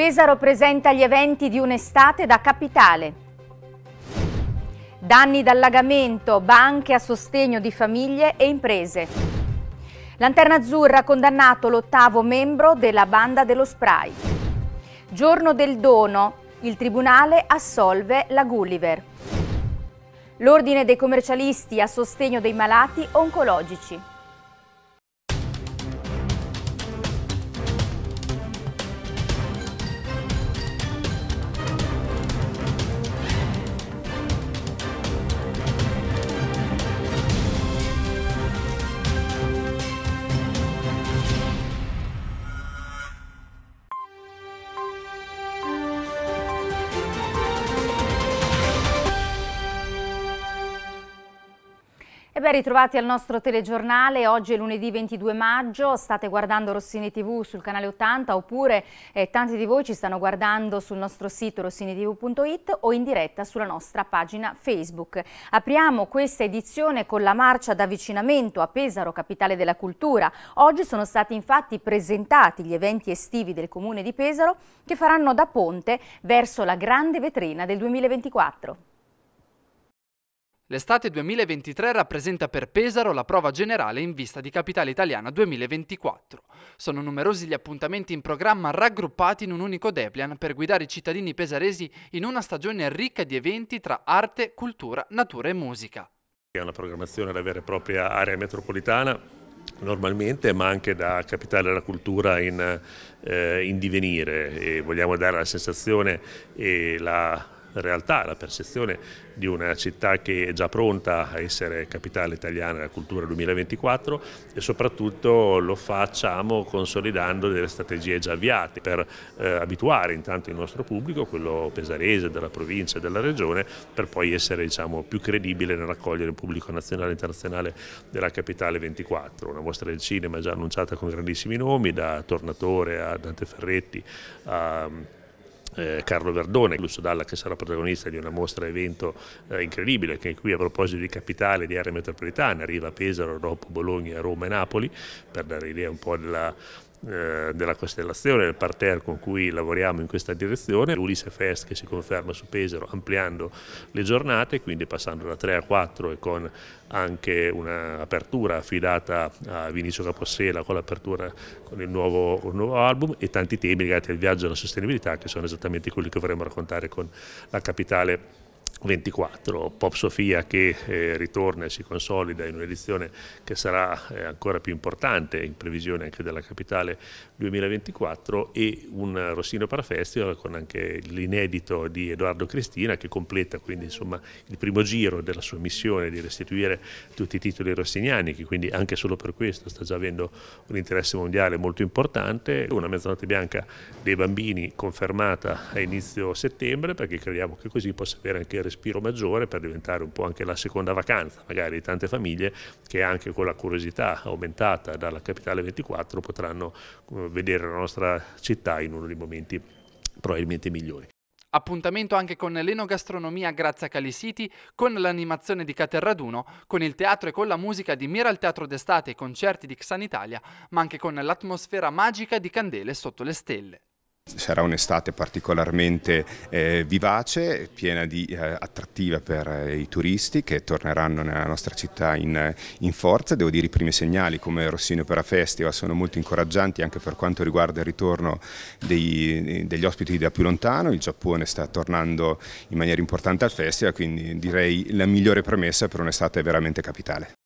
Pesaro presenta gli eventi di un'estate da capitale. Danni d'allagamento, banche a sostegno di famiglie e imprese. Lanterna Azzurra ha condannato l'ottavo membro della banda dello spray. Giorno del dono, il tribunale assolve la Gulliver. L'ordine dei commercialisti a sostegno dei malati oncologici. ben ritrovati al nostro telegiornale. Oggi è lunedì 22 maggio, state guardando Rossini TV sul canale 80 oppure eh, tanti di voi ci stanno guardando sul nostro sito rossinitv.it o in diretta sulla nostra pagina Facebook. Apriamo questa edizione con la marcia d'avvicinamento a Pesaro, capitale della cultura. Oggi sono stati infatti presentati gli eventi estivi del comune di Pesaro che faranno da ponte verso la grande vetrina del 2024. L'estate 2023 rappresenta per Pesaro la prova generale in vista di Capitale Italiana 2024. Sono numerosi gli appuntamenti in programma raggruppati in un unico Deplian per guidare i cittadini pesaresi in una stagione ricca di eventi tra arte, cultura, natura e musica. È una programmazione della vera e propria area metropolitana normalmente ma anche da capitale della cultura in, eh, in divenire e vogliamo dare la sensazione e la realtà, la percezione di una città che è già pronta a essere capitale italiana della cultura 2024 e soprattutto lo facciamo consolidando delle strategie già avviate per eh, abituare intanto il nostro pubblico, quello pesarese, della provincia e della regione, per poi essere diciamo, più credibile nel raccogliere il pubblico nazionale e internazionale della capitale 24. Una mostra del cinema già annunciata con grandissimi nomi, da Tornatore a Dante Ferretti a eh, Carlo Verdone, Lusso Dalla che sarà protagonista di una mostra evento eh, incredibile che qui a proposito di capitale di area metropolitana arriva a Pesaro dopo Bologna, Roma e Napoli per dare idea un po' della, eh, della costellazione, del parterre con cui lavoriamo in questa direzione, l'Ulisse Fest che si conferma su Pesaro ampliando le giornate, quindi passando da 3 a 4 e con anche un'apertura affidata a Vinicio Capossela con l'apertura con il nuovo, un nuovo album e tanti temi legati al viaggio e alla sostenibilità che sono esattamente quelli che vorremmo raccontare con la capitale 24, Pop Sofia che eh, ritorna e si consolida in un'edizione che sarà eh, ancora più importante in previsione anche della capitale 2024 e un Rossino Parafestival con anche l'inedito di Edoardo Cristina che completa quindi insomma il primo giro della sua missione di restituire tutti i titoli rossiniani che quindi anche solo per questo sta già avendo un interesse mondiale molto importante, una mezzanotte bianca dei bambini confermata a inizio settembre perché crediamo che così possa avere anche il respiro maggiore per diventare un po' anche la seconda vacanza magari di tante famiglie che anche con la curiosità aumentata dalla Capitale 24 potranno eh, vedere la nostra città in uno dei momenti probabilmente migliori. Appuntamento anche con l'enogastronomia grazie a Cali City, con l'animazione di Caterraduno, con il teatro e con la musica di Mira al Teatro d'Estate e concerti di Xanitalia, ma anche con l'atmosfera magica di Candele sotto le stelle. Sarà un'estate particolarmente eh, vivace, piena di eh, attrattiva per eh, i turisti che torneranno nella nostra città in, in, forza. Devo dire i primi segnali come Rossini Opera Festival sono molto incoraggianti anche per quanto riguarda il ritorno dei, degli ospiti da più lontano. Il Giappone sta tornando in maniera importante al festival, quindi direi la migliore premessa per un'estate veramente capitale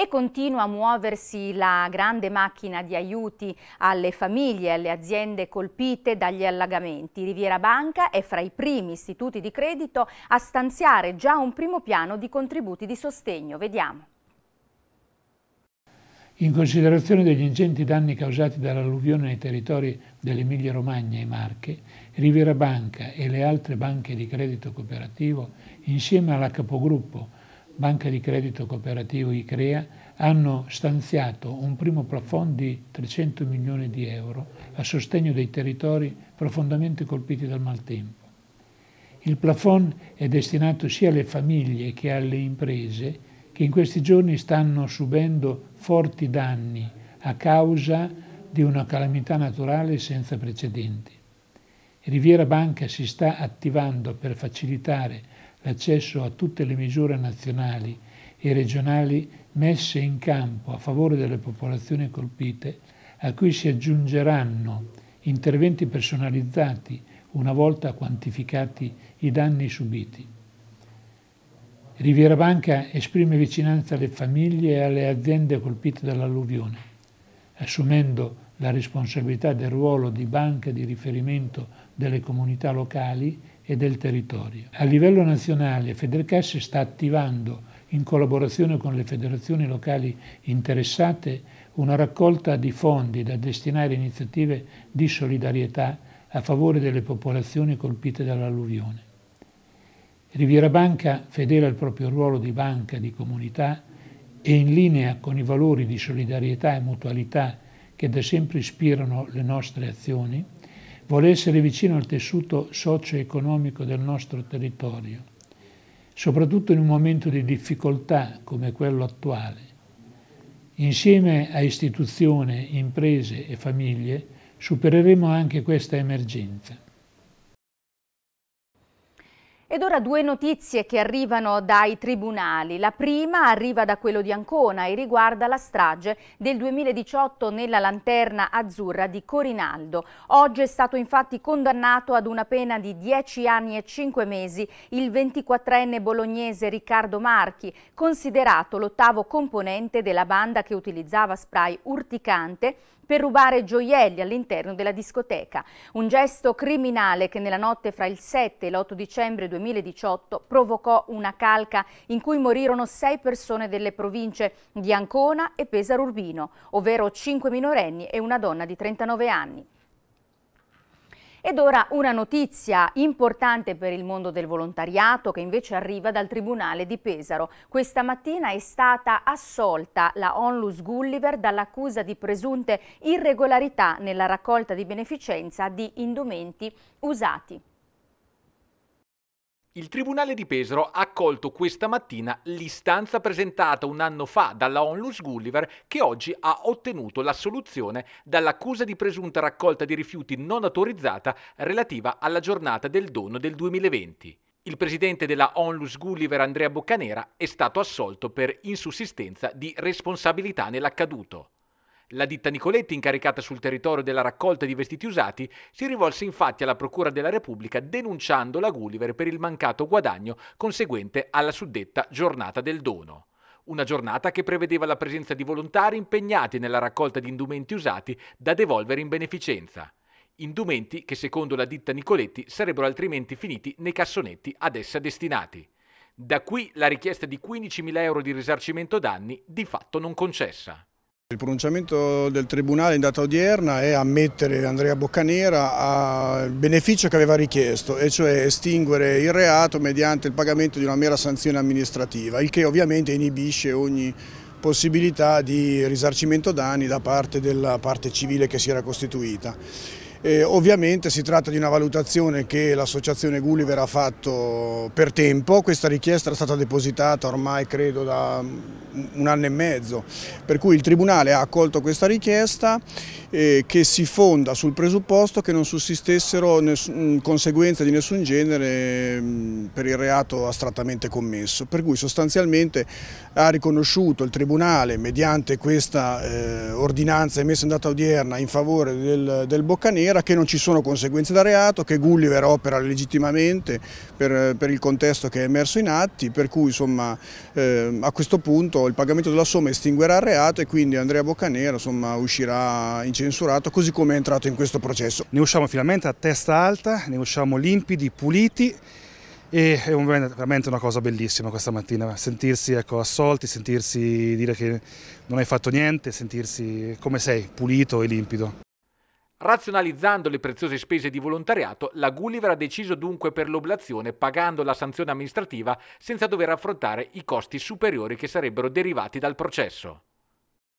e continua a muoversi la grande macchina di aiuti alle famiglie e alle aziende colpite dagli allagamenti. Riviera Banca è fra i primi istituti di credito a stanziare già un primo piano di contributi di sostegno. Vediamo. In considerazione degli ingenti danni causati dall'alluvione nei territori dell'Emilia Romagna e Marche, Riviera Banca e le altre banche di credito cooperativo, insieme alla capogruppo Banca di Credito Cooperativo ICREA hanno stanziato un primo plafond di 300 milioni di euro a sostegno dei territori profondamente colpiti dal maltempo. Il plafond è destinato sia alle famiglie che alle imprese che in questi giorni stanno subendo forti danni a causa di una calamità naturale senza precedenti. Riviera Banca si sta attivando per facilitare l'accesso a tutte le misure nazionali e regionali messe in campo a favore delle popolazioni colpite, a cui si aggiungeranno interventi personalizzati una volta quantificati i danni subiti. Riviera Banca esprime vicinanza alle famiglie e alle aziende colpite dall'alluvione, assumendo la responsabilità del ruolo di banca di riferimento delle comunità locali e del territorio. A livello nazionale Federcash sta attivando, in collaborazione con le federazioni locali interessate, una raccolta di fondi da destinare a iniziative di solidarietà a favore delle popolazioni colpite dall'alluvione. Riviera Banca, fedele al proprio ruolo di banca di comunità e in linea con i valori di solidarietà e mutualità che da sempre ispirano le nostre azioni, vuole essere vicino al tessuto socio-economico del nostro territorio, soprattutto in un momento di difficoltà come quello attuale. Insieme a istituzioni, imprese e famiglie supereremo anche questa emergenza. Ed ora due notizie che arrivano dai tribunali. La prima arriva da quello di Ancona e riguarda la strage del 2018 nella Lanterna Azzurra di Corinaldo. Oggi è stato infatti condannato ad una pena di 10 anni e 5 mesi il 24enne bolognese Riccardo Marchi, considerato l'ottavo componente della banda che utilizzava spray urticante per rubare gioielli all'interno della discoteca. Un gesto criminale che nella notte fra il 7 e l'8 dicembre 2018 provocò una calca in cui morirono sei persone delle province di Ancona e Pesaro Urbino, ovvero cinque minorenni e una donna di 39 anni. Ed ora una notizia importante per il mondo del volontariato che invece arriva dal Tribunale di Pesaro. Questa mattina è stata assolta la Onlus Gulliver dall'accusa di presunte irregolarità nella raccolta di beneficenza di indumenti usati. Il Tribunale di Pesaro ha accolto questa mattina l'istanza presentata un anno fa dalla Onlus Gulliver che oggi ha ottenuto l'assoluzione dall'accusa di presunta raccolta di rifiuti non autorizzata relativa alla giornata del dono del 2020. Il presidente della Onlus Gulliver Andrea Boccanera è stato assolto per insussistenza di responsabilità nell'accaduto. La ditta Nicoletti, incaricata sul territorio della raccolta di vestiti usati, si rivolse infatti alla Procura della Repubblica denunciando la Gulliver per il mancato guadagno conseguente alla suddetta giornata del dono. Una giornata che prevedeva la presenza di volontari impegnati nella raccolta di indumenti usati da devolvere in beneficenza. Indumenti che secondo la ditta Nicoletti sarebbero altrimenti finiti nei cassonetti ad essa destinati. Da qui la richiesta di 15.000 euro di risarcimento danni di fatto non concessa. Il pronunciamento del Tribunale in data odierna è ammettere Andrea Boccanera al beneficio che aveva richiesto, e cioè estinguere il reato mediante il pagamento di una mera sanzione amministrativa, il che ovviamente inibisce ogni possibilità di risarcimento danni da parte della parte civile che si era costituita. Eh, ovviamente si tratta di una valutazione che l'associazione Gulliver ha fatto per tempo, questa richiesta è stata depositata ormai credo da un anno e mezzo, per cui il Tribunale ha accolto questa richiesta eh, che si fonda sul presupposto che non sussistessero mm, conseguenze di nessun genere mh, mm, per il reato astrattamente commesso, per cui sostanzialmente ha riconosciuto il Tribunale mediante questa eh, ordinanza emessa in data odierna in favore del, del Boccanero maniera che non ci sono conseguenze da reato, che Gulliver opera legittimamente per, per il contesto che è emerso in atti, per cui insomma, eh, a questo punto il pagamento della somma estinguerà il reato e quindi Andrea Boccanera insomma, uscirà incensurato così come è entrato in questo processo. Ne usciamo finalmente a testa alta, ne usciamo limpidi, puliti e è veramente una cosa bellissima questa mattina, sentirsi ecco, assolti, sentirsi dire che non hai fatto niente, sentirsi come sei, pulito e limpido. Razionalizzando le preziose spese di volontariato, la Gulliver ha deciso dunque per l'oblazione pagando la sanzione amministrativa senza dover affrontare i costi superiori che sarebbero derivati dal processo.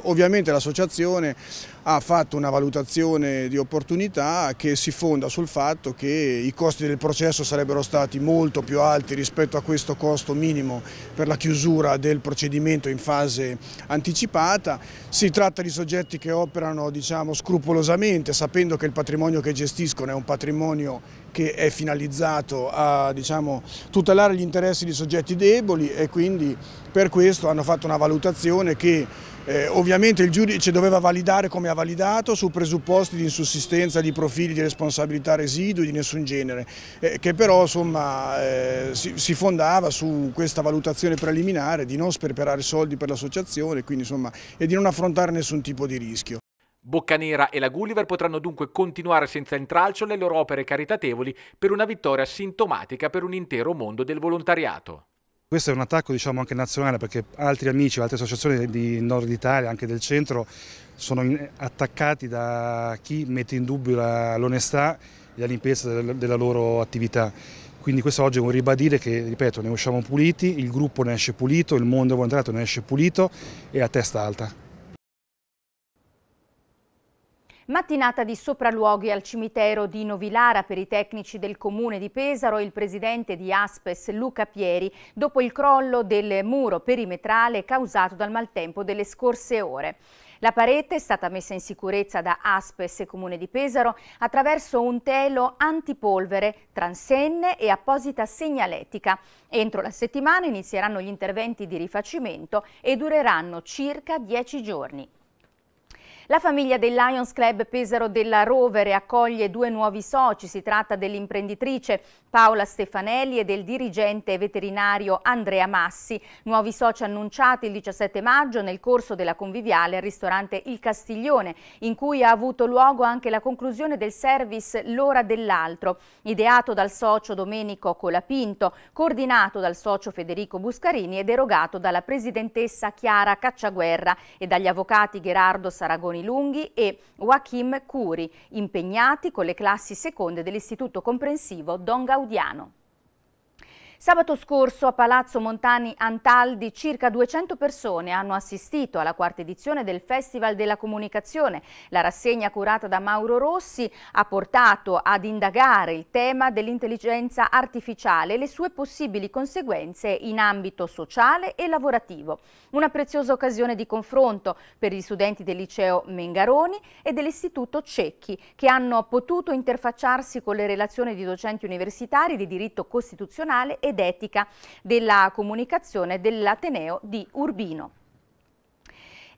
Ovviamente l'associazione ha fatto una valutazione di opportunità che si fonda sul fatto che i costi del processo sarebbero stati molto più alti rispetto a questo costo minimo per la chiusura del procedimento in fase anticipata. Si tratta di soggetti che operano diciamo, scrupolosamente sapendo che il patrimonio che gestiscono è un patrimonio che è finalizzato a diciamo, tutelare gli interessi di soggetti deboli e quindi per questo hanno fatto una valutazione che eh, ovviamente il giudice doveva validare come ha validato su presupposti di insussistenza di profili di responsabilità residui di nessun genere, eh, che però insomma, eh, si, si, fondava su questa valutazione preliminare di non sperperare soldi per l'associazione e di non affrontare nessun tipo di rischio. Boccanera e la Gulliver potranno dunque continuare senza intralcio le loro opere caritatevoli per una vittoria sintomatica per un intero mondo del volontariato. Questo è un attacco diciamo, anche nazionale perché altri amici, altre associazioni di nord Italia, anche del centro, sono attaccati da chi mette in dubbio l'onestà e la limpezza della loro attività. Quindi questo oggi è un ribadire che, ripeto, ne usciamo puliti, il gruppo ne esce pulito, il mondo volontariato ne esce pulito e a testa alta. Mattinata di sopralluoghi al cimitero di Novilara per i tecnici del comune di Pesaro e il presidente di Aspes Luca Pieri dopo il crollo del muro perimetrale causato dal maltempo delle scorse ore. La parete è stata messa in sicurezza da Aspes e Comune di Pesaro attraverso un telo antipolvere, transenne e apposita segnaletica. Entro la settimana inizieranno gli interventi di rifacimento e dureranno circa 10 giorni. La famiglia del Lions Club Pesaro della Rovere accoglie due nuovi soci. Si tratta dell'imprenditrice Paola Stefanelli e del dirigente veterinario Andrea Massi. Nuovi soci annunciati il 17 maggio nel corso della conviviale al ristorante Il Castiglione, in cui ha avuto luogo anche la conclusione del service L'ora dell'altro, ideato dal socio Domenico Colapinto, coordinato dal socio Federico Buscarini ed erogato dalla presidentessa Chiara Cacciaguerra e dagli avvocati Gerardo Saragoni Giovanni Lunghi e Joachim Curi, impegnati con le classi seconde dell'Istituto Comprensivo Don Gaudiano. Sabato scorso a Palazzo Montani Antaldi circa 200 persone hanno assistito alla quarta edizione del Festival della Comunicazione. La rassegna curata da Mauro Rossi ha portato ad indagare il tema dell'intelligenza artificiale e le sue possibili conseguenze in ambito sociale e lavorativo. Una preziosa occasione di confronto per gli studenti del liceo Mengaroni e dell'istituto Cecchi che hanno potuto interfacciarsi con le relazioni di docenti universitari di diritto costituzionale e ed etica della comunicazione dell'Ateneo di Urbino.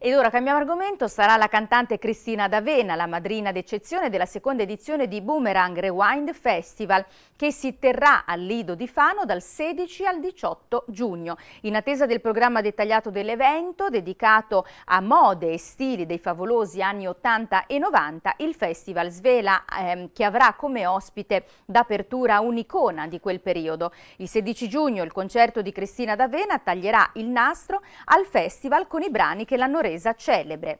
Ed ora cambiamo argomento, sarà la cantante Cristina D'Avena, la madrina d'eccezione della seconda edizione di Boomerang Rewind Festival, che si terrà al Lido di Fano dal 16 al 18 giugno. In attesa del programma dettagliato dell'evento, dedicato a mode e stili dei favolosi anni 80 e 90, il festival svela ehm, che avrà come ospite d'apertura un'icona di quel periodo. Il 16 giugno il concerto di Cristina D'Avena taglierà il nastro al festival con i brani che l'hanno reso ripresa celebre.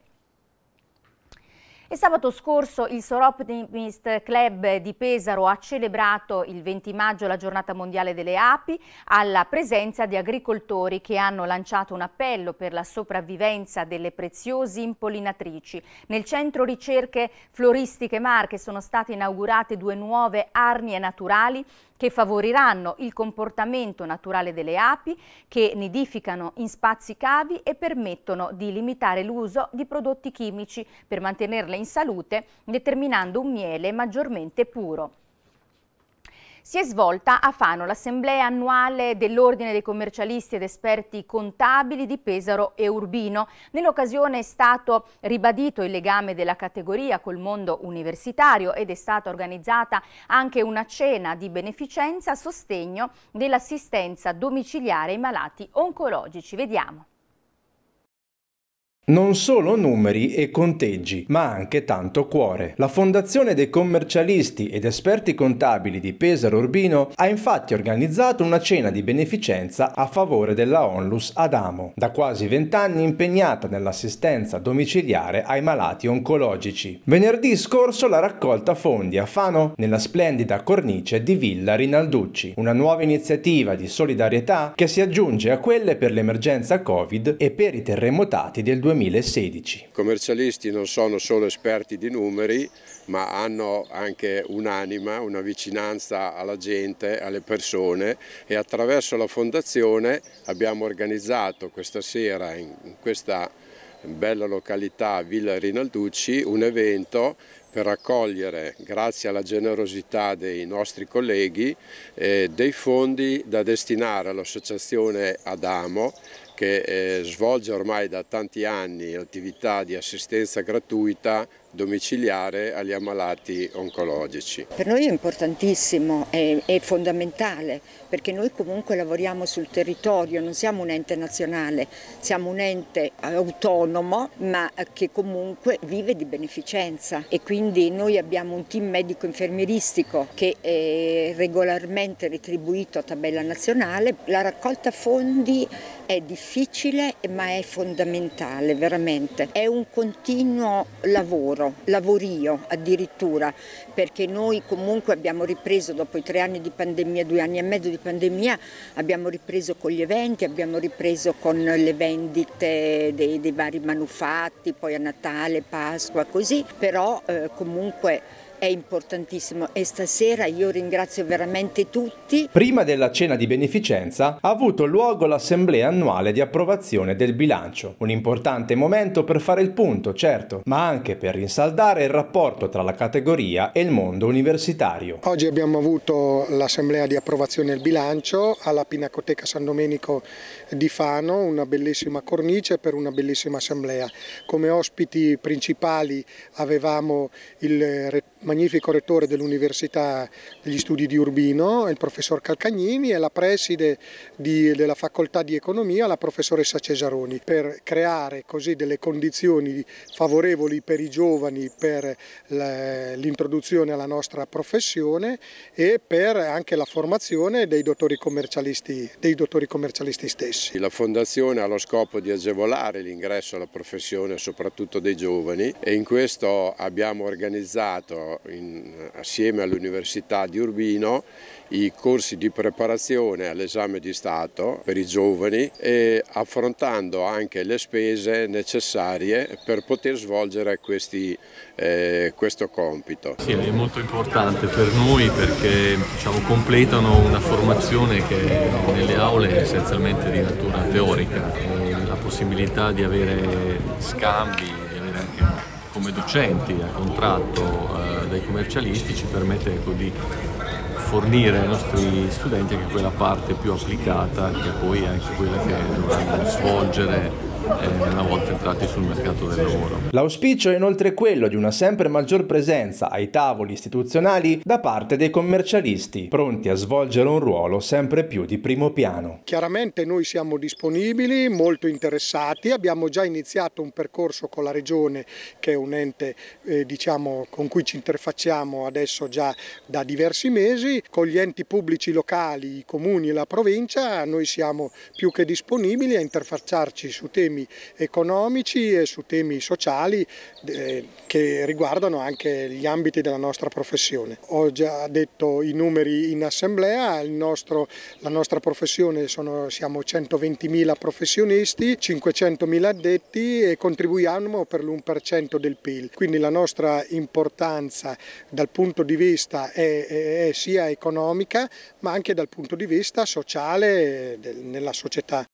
E sabato scorso il Soroptimist Club di Pesaro ha celebrato il 20 maggio la giornata mondiale delle api alla presenza di agricoltori che hanno lanciato un appello per la sopravvivenza delle preziose impollinatrici. Nel centro ricerche floristiche Marche sono state inaugurate due nuove arnie naturali che favoriranno il comportamento naturale delle api, che nidificano in spazi cavi e permettono di limitare l'uso di prodotti chimici per mantenerle in salute, determinando un miele maggiormente puro. Si è svolta a Fano l'assemblea annuale dell'Ordine dei commercialisti ed esperti contabili di Pesaro e Urbino. Nell'occasione è stato ribadito il legame della categoria col mondo universitario ed è stata organizzata anche una cena di beneficenza a sostegno dell'assistenza domiciliare ai malati oncologici. Vediamo. Non solo numeri e conteggi, ma anche tanto cuore. La Fondazione dei commercialisti ed esperti contabili di Pesaro Urbino ha infatti organizzato una cena di beneficenza a favore della Onlus Adamo, da quasi vent'anni impegnata nell'assistenza domiciliare ai malati oncologici. Venerdì scorso la raccolta fondi a Fano nella splendida cornice di Villa Rinalducci, una nuova iniziativa di solidarietà che si aggiunge a quelle per l'emergenza Covid e per i terremotati del 2020. 2016. I commercialisti non sono solo esperti di numeri, ma hanno anche un'anima, una vicinanza alla gente, alle persone e attraverso la fondazione abbiamo organizzato questa sera in questa bella località Villa Rinalducci un evento per raccogliere, grazie alla generosità dei nostri colleghi, eh, dei fondi da destinare all'associazione Adamo che eh, svolge ormai da tanti anni attività di assistenza gratuita domiciliare agli ammalati oncologici. Per noi è importantissimo, è, è, fondamentale, perché noi comunque lavoriamo sul territorio, non siamo un ente nazionale, siamo un ente autonomo ma che comunque vive di beneficenza e quindi noi abbiamo un team medico infermieristico che è regolarmente retribuito a tabella nazionale. La raccolta fondi è difficile ma è fondamentale veramente, è un continuo lavoro lavoro, lavorio addirittura, perché noi comunque abbiamo ripreso dopo i tre anni di pandemia, due anni e mezzo di pandemia, abbiamo ripreso con gli eventi, abbiamo ripreso con le vendite dei, dei vari manufatti, poi a Natale, Pasqua, così, però eh, comunque è importantissimo e stasera io ringrazio veramente tutti. Prima della cena di beneficenza ha avuto luogo l'assemblea annuale di approvazione del bilancio, un importante momento per fare il punto, certo, ma anche per rinsaldare il rapporto tra la categoria e il mondo universitario. Oggi abbiamo avuto l'assemblea di approvazione del bilancio alla Pinacoteca San Domenico di Fano, una bellissima cornice per una bellissima assemblea. Come ospiti principali avevamo il rettore magnifico rettore dell'Università degli Studi di Urbino, il professor Calcagnini e la preside di, della Facoltà di Economia, la professoressa Cesaroni, per creare così delle condizioni favorevoli per i giovani per l'introduzione alla nostra professione e per anche la formazione dei dottori commercialisti, dei dottori commercialisti stessi. La Fondazione ha lo scopo di agevolare l'ingresso alla professione soprattutto dei giovani e in questo abbiamo organizzato in, assieme all'Università di Urbino i corsi di preparazione all'esame di Stato per i giovani e affrontando anche le spese necessarie per poter svolgere questi, eh, questo compito. Sì, è molto importante per noi perché diciamo, completano una formazione che nelle aule è essenzialmente di natura teorica, la possibilità di avere scambi, di avere anche come docenti a contratto dai commercialisti ci permette ecco, di fornire ai nostri studenti anche quella parte più applicata che poi è anche quella che dovranno svolgere una volta entrati sul mercato del lavoro. L'auspicio è inoltre quello di una sempre maggior presenza ai tavoli istituzionali da parte dei commercialisti, pronti a svolgere un ruolo sempre più di primo piano. Chiaramente noi siamo disponibili, molto interessati, abbiamo già iniziato un percorso con la Regione che è un ente eh, diciamo, con cui ci interfacciamo adesso già da diversi mesi, con gli enti pubblici locali, i comuni e la provincia, noi siamo più che disponibili a interfacciarci su temi temi economici e su temi sociali eh, che riguardano anche gli ambiti della nostra professione. Ho già detto i numeri in assemblea, nostro, la nostra professione sono, siamo 120.000 professionisti, 500.000 addetti e contribuiamo per l'1% del PIL. Quindi la nostra importanza dal punto di vista è, è, è sia economica ma anche dal punto di vista sociale nella società.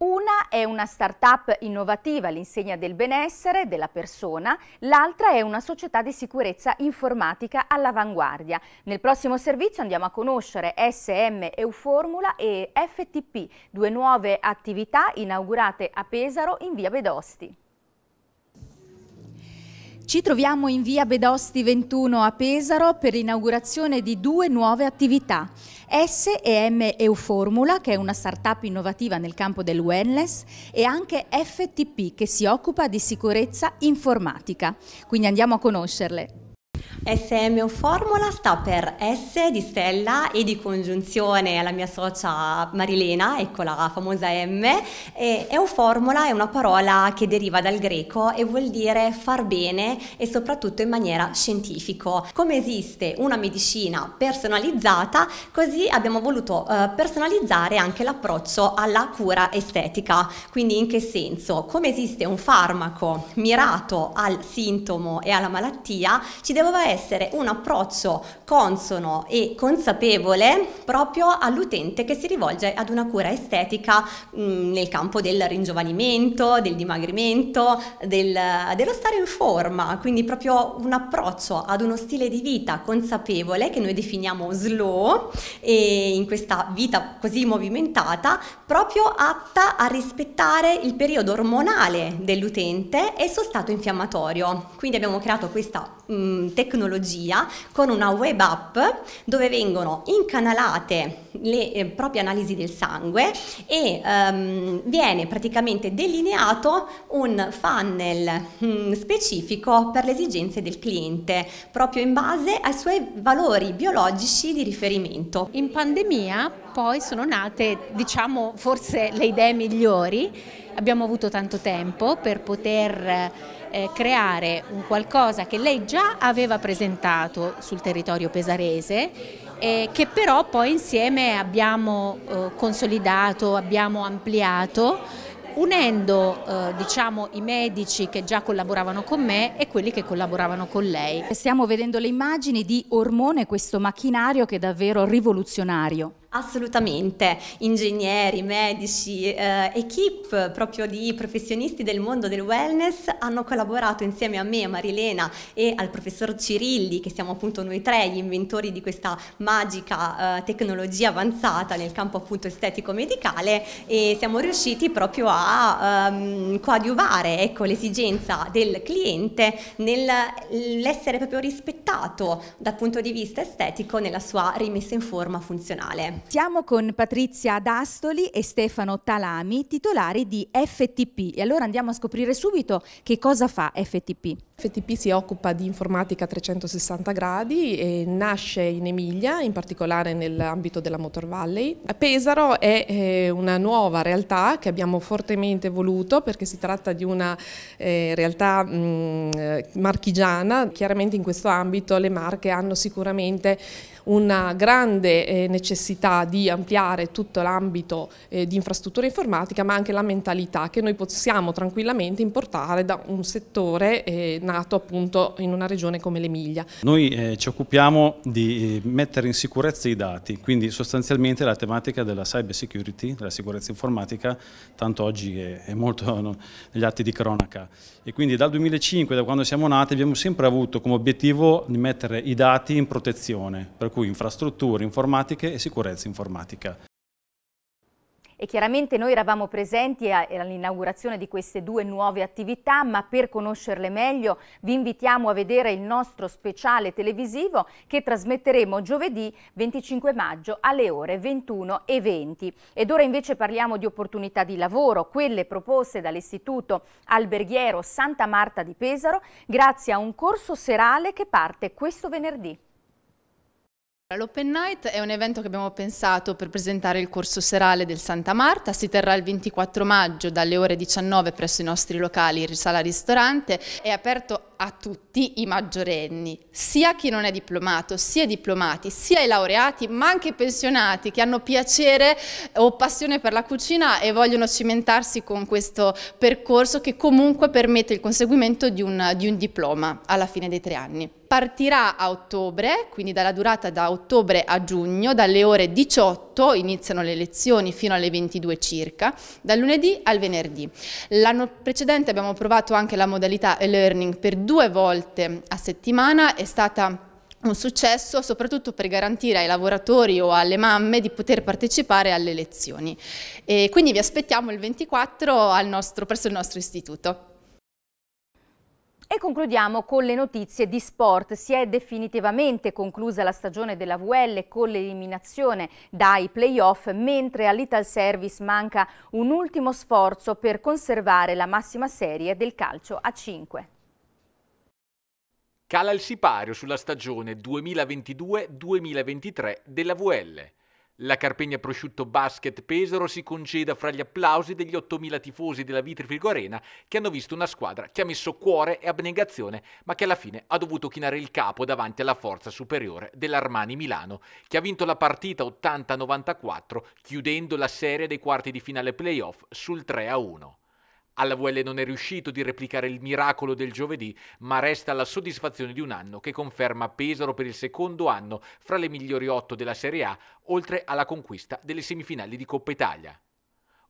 Una è una start-up innovativa all'insegna del benessere della persona, l'altra è una società di sicurezza informatica all'avanguardia. Nel prossimo servizio andiamo a conoscere SM Euformula e FTP, due nuove attività inaugurate a Pesaro in via Bedosti. Ci troviamo in via Bedosti 21 a Pesaro per l'inaugurazione di due nuove attività. SEM Euformula, che è una startup innovativa nel campo del wellness, e anche FTP, che si occupa di sicurezza informatica. Quindi andiamo a conoscerle. SM o Formula sta per S di stella e di congiunzione alla mia socia Marilena, ecco la famosa M, e Euformula è una parola che deriva dal greco e vuol dire far bene e soprattutto in maniera scientifica. Come esiste una medicina personalizzata, così abbiamo voluto eh, personalizzare anche l'approccio alla cura estetica. Quindi in che senso? Come esiste un farmaco mirato al sintomo e alla malattia, ci deve essere un approccio consono e consapevole proprio all'utente che si rivolge ad una cura estetica mh, mm, nel campo del ringiovanimento, del dimagrimento, del, dello stare in forma, quindi proprio un approccio ad uno stile di vita consapevole che noi definiamo slow e in questa vita così movimentata proprio atta a rispettare il periodo ormonale dell'utente e il suo stato infiammatorio. Quindi abbiamo creato questa mh, mm, tecnologia con una web app dove vengono incanalate le eh, proprie analisi del sangue e ehm, viene praticamente delineato un funnel mh, mm, specifico per le esigenze del cliente, proprio in base ai suoi valori biologici di riferimento. In pandemia poi sono nate, diciamo, forse le idee migliori. Abbiamo avuto tanto tempo per poter eh, creare un qualcosa che lei già aveva presentato sul territorio pesarese eh, che però poi insieme abbiamo eh, consolidato, abbiamo ampliato unendo eh, diciamo, i medici che già collaboravano con me e quelli che collaboravano con lei. Stiamo vedendo le immagini di Ormone, questo macchinario che è davvero rivoluzionario. Assolutamente, ingegneri, medici, eh, equip proprio di professionisti del mondo del wellness hanno collaborato insieme a me, a Marilena e al professor Cirilli, che siamo appunto noi tre gli inventori di questa magica eh, tecnologia avanzata nel campo appunto estetico-medicale e siamo riusciti proprio a ehm, coadiuvare ecco, l'esigenza del cliente nell'essere proprio rispettato dal punto di vista estetico nella sua rimessa in forma funzionale. Siamo con Patrizia D'Astoli e Stefano Talami, titolari di FTP. E allora andiamo a scoprire subito che cosa fa FTP. FTP si occupa di informatica a 360 gradi e nasce in Emilia, in particolare nell'ambito della Motor Valley. Pesaro è eh, una nuova realtà che abbiamo fortemente voluto perché si tratta di una eh, realtà mm, eh, marchigiana. Chiaramente in questo ambito le marche hanno sicuramente una grande eh, necessità di ampliare tutto l'ambito eh, di infrastruttura informatica ma anche la mentalità che noi possiamo tranquillamente importare da un settore eh, nato appunto in una regione come l'Emilia. Noi eh, ci occupiamo di eh, mettere in sicurezza i dati, quindi sostanzialmente la tematica della cyber security, della sicurezza informatica, tanto oggi è, è molto no, negli atti di cronaca e quindi dal 2005, da quando siamo nati, abbiamo sempre avuto come obiettivo di mettere i dati in protezione, per cui infrastrutture informatiche e sicurezza informatica e chiaramente noi eravamo presenti all'inaugurazione di queste due nuove attività, ma per conoscerle meglio vi invitiamo a vedere il nostro speciale televisivo che trasmetteremo giovedì 25 maggio alle ore 21.20. Ed ora invece parliamo di opportunità di lavoro, quelle proposte dall'Istituto Alberghiero Santa Marta di Pesaro grazie a un corso serale che parte questo venerdì. L'Open Night è un evento che abbiamo pensato per presentare il corso serale del Santa Marta, si terrà il 24 maggio dalle ore 19 presso i nostri locali in Sala Ristorante, è aperto a tutti i maggiorenni, sia chi non è diplomato, sia i diplomati, sia i laureati, ma anche i pensionati che hanno piacere o passione per la cucina e vogliono cimentarsi con questo percorso che comunque permette il conseguimento di un, di un diploma alla fine dei tre anni partirà a ottobre, quindi dalla durata da ottobre a giugno, dalle ore 18 iniziano le lezioni fino alle 22 circa, dal lunedì al venerdì. L'anno precedente abbiamo provato anche la modalità e-learning per due volte a settimana è stata un successo soprattutto per garantire ai lavoratori o alle mamme di poter partecipare alle lezioni. E quindi vi aspettiamo il 24 nostro, presso il nostro istituto. E concludiamo con le notizie di sport. Si è definitivamente conclusa la stagione della VL con l'eliminazione dai playoff, mentre all'Ital Service manca un ultimo sforzo per conservare la massima serie del calcio a 5. Cala il sipario sulla stagione 2022-2023 della VL. La Carpegna Prosciutto Basket Pesaro si congeda fra gli applausi degli 8.000 tifosi della Vitri Arena che hanno visto una squadra che ha messo cuore e abnegazione ma che alla fine ha dovuto chinare il capo davanti alla forza superiore dell'Armani Milano che ha vinto la partita 80-94 chiudendo la serie dei quarti di finale playoff sul 3-1. Alla VL non è riuscito di replicare il miracolo del giovedì, ma resta la soddisfazione di un anno che conferma Pesaro per il secondo anno fra le migliori otto della Serie A, oltre alla conquista delle semifinali di Coppa Italia.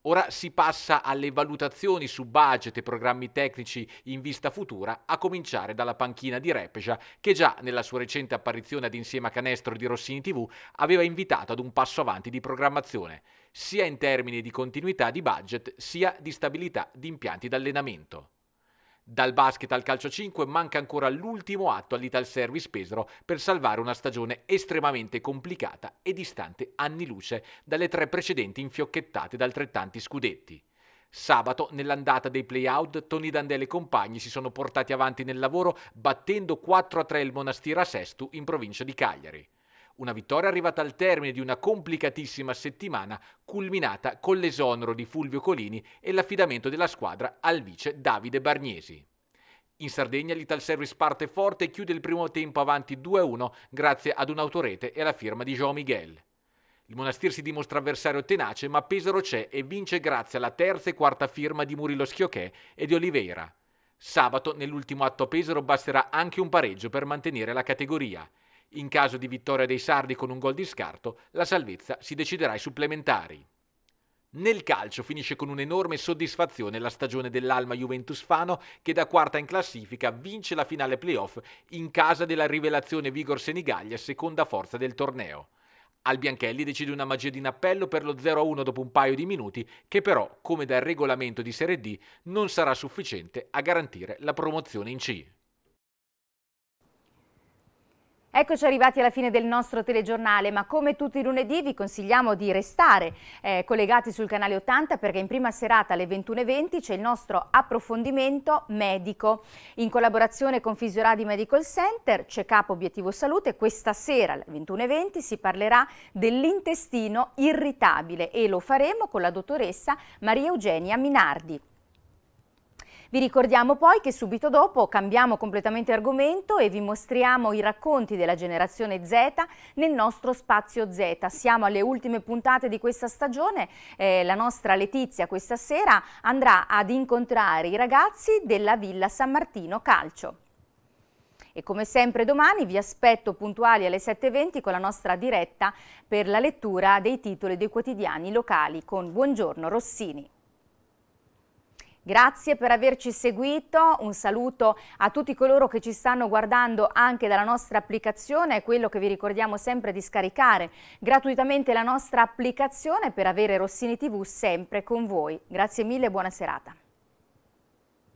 Ora si passa alle valutazioni su budget e programmi tecnici in vista futura, a cominciare dalla panchina di Repeja, che già nella sua recente apparizione ad Insieme a Canestro di Rossini TV aveva invitato ad un passo avanti di programmazione, sia in termini di continuità di budget, sia di stabilità di impianti d'allenamento. Dal basket al calcio 5 manca ancora l'ultimo atto all'Ital Service Pesaro per salvare una stagione estremamente complicata e distante anni luce dalle tre precedenti infiocchettate da altrettanti scudetti. Sabato, nell'andata dei play-out, Tony Dandele e compagni si sono portati avanti nel lavoro battendo 4-3 il a Sestu in provincia di Cagliari. Una vittoria arrivata al termine di una complicatissima settimana, culminata con l'esonero di Fulvio Colini e l'affidamento della squadra al vice Davide Bargnesi. In Sardegna l'Ital Service parte forte e chiude il primo tempo avanti 2-1 grazie ad un'autorete e alla firma di João Miguel. Il Monastir si dimostra avversario tenace, ma Pesaro c'è e vince grazie alla terza e quarta firma di Murillo Schiochè e di Oliveira. Sabato, nell'ultimo atto a Pesaro, basterà anche un pareggio per mantenere la categoria. In caso di vittoria dei Sardi con un gol di scarto, la salvezza si deciderà ai supplementari. Nel calcio finisce con un'enorme soddisfazione la stagione dell'Alma Juventus Fano che da quarta in classifica vince la finale playoff in casa della rivelazione Vigor Senigallia, seconda forza del torneo. Al Bianchelli decide una magia di inappello per lo 0-1 dopo un paio di minuti che però, come dal regolamento di Serie D, non sarà sufficiente a garantire la promozione in C. Eccoci arrivati alla fine del nostro telegiornale, ma come tutti i lunedì vi consigliamo di restare eh, collegati sul canale 80 perché in prima serata alle 21.20 c'è il nostro approfondimento medico in collaborazione con Fisioradi Medical Center, c'è capo obiettivo salute. Questa sera alle 21.20 si parlerà dell'intestino irritabile e lo faremo con la dottoressa Maria Eugenia Minardi. Vi ricordiamo poi che subito dopo cambiamo completamente argomento e vi mostriamo i racconti della generazione Z nel nostro spazio Z. Siamo alle ultime puntate di questa stagione, eh, la nostra Letizia questa sera andrà ad incontrare i ragazzi della Villa San Martino Calcio. E come sempre domani vi aspetto puntuali alle 7.20 con la nostra diretta per la lettura dei titoli dei quotidiani locali con Buongiorno Rossini. Grazie per averci seguito, un saluto a tutti coloro che ci stanno guardando anche dalla nostra applicazione, è quello che vi ricordiamo sempre di scaricare gratuitamente la nostra applicazione per avere Rossini TV sempre con voi. Grazie mille e buona serata.